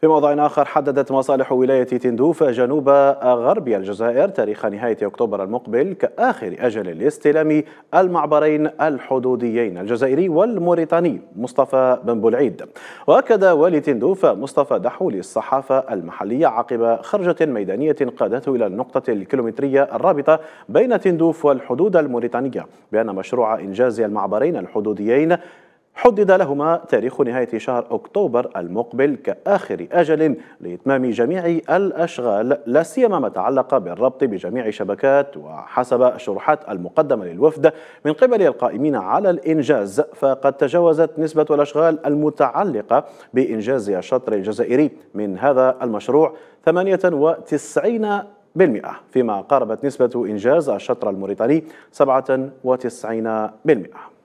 في موضع آخر حددت مصالح ولاية تندوف جنوب غرب الجزائر تاريخ نهاية أكتوبر المقبل كآخر أجل لاستلام المعبرين الحدوديين الجزائري والموريتاني مصطفى بن بلعيد وأكد والي تندوف مصطفى دحو للصحافة المحلية عقب خرجة ميدانية قادته إلى النقطة الكيلومترية الرابطة بين تندوف والحدود الموريتانية بأن مشروع إنجاز المعبرين الحدوديين حدد لهما تاريخ نهاية شهر أكتوبر المقبل كآخر أجل لإتمام جميع الأشغال لا سيما ما تعلق بالربط بجميع شبكات وحسب الشروحات المقدمة للوفد من قبل القائمين على الإنجاز فقد تجاوزت نسبة الأشغال المتعلقة بإنجاز الشطر الجزائري من هذا المشروع 98 بالمئة فيما قاربت نسبة إنجاز الشطر الموريتاني 97 بالمئة